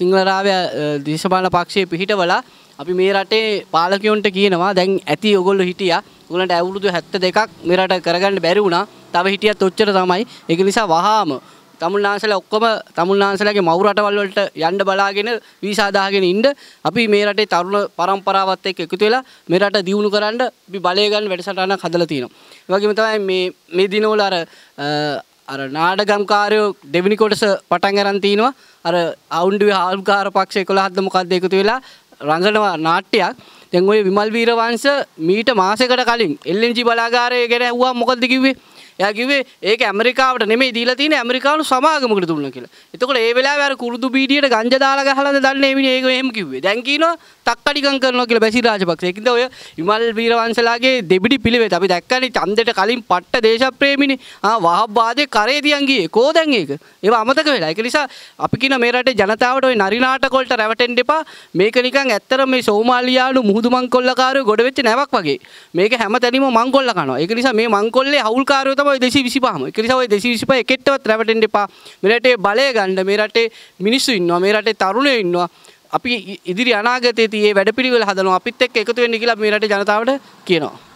සිංහලරාවය දේශපාලන පක්ෂයේ පිහිටවලා අපි මේ රටේ පාලකයොන්ට කියනවා දැන් ඇති ඔගොල්ලෝ හිටියා උගලන්ට අවුරුදු 72ක් මේ රට කරගන්න බැරි වුණා. තව හිටියත් ඔච්චර තමයි. ඒක නිසා වහාම තමුල්නාන්සල ඔක්කොම තමුල්නාන්සලගේ මව් රටවල් වලට යන්න බලාගෙන වීසා දාගෙන ඉන්න අපි මේ රටේ තරුණ පරම්පරාවත් එක්ක එකතු වෙලා මේ රට දියුණු කරන්න අපි බලය ගන්න වැඩසටහනක් හදලා තියෙනවා. ඒ වගේම තමයි මේ මේ දිනවල අර අර නාඩගම්කාරයෝ දෙවෙනි කොටස පටන් අරන් තිනවා අර අවුන්ඩුවේ හාල්කාර පක්ෂ 11ක්ද මොකක්ද එකතු වෙලා රඟනවා නාට්‍යයක් දැන් ওই විමල් වීරවංශ මීට මාසයකට කලින් එල්.එන්.ජී බලාගාරය ගැන ඇහුවා මොකද්ද කිව්වේ එයා කිව්වේ ඒක ඇමරිකාවට නෙමෙයි දීලා තියෙන්නේ ඇමරිකානු සමාගමකට දුන්නා කියලා. එතකොට ඒ වෙලාවේ අර කුරුදු බීඩියට ගංජා දාලා ගහලාද දන්නේ මේ ඒක එහෙම කිව්වේ. දැන් කියනවා තක්කඩිකම් කරනවා කියලා බැසිල් රාජපක්ෂ. ඒකින්ද ඔය විමල් වීරවංශලාගේ දෙබිඩි පිළිවෙත අපි දැක්කනේ ඡන්දෙට කලින් පට්ට දේශප්‍රේමිනේ. ආ වහබ්බාදේ කරේ තියන් ගියේ. කෝ දැන් ඒක? ඒව අමතක වෙලා. ඒක නිසා අපි කියන මේ රටේ ජනතාවට ওই නරි නාටකොල්ට රැවටෙන්න එපා. මේක නිකන් ඇත්තට මේ සෝමාලියානු මුහුදු මංකොල්ලකාරයෝ ගොඩ වෙච්ච නැවක් වගේ. මේක හැම තැනම මංකොල්ල කනවා. ඒක නිසා මේ මංකොල්ලේ හවුල්කාරයෝ සවයි දෙසි විසි පහම කිරිසවයි දෙසි විසිප එකෙට්ටවත් රැවටෙන්ට එපා මෙරටේ බලය ගණ්ඩ මේ රටේ මිනිස්සු ඉන්නවා මේ රටේ තරුණය ඉන්නවා අපි ඉදිරි අනාගතයේ තියේ වැඩපිළිවෙල හදනවා අපිත් එක්ක එකතු වෙන්න කියලා මේ රටේ ජනතාවට කියනවා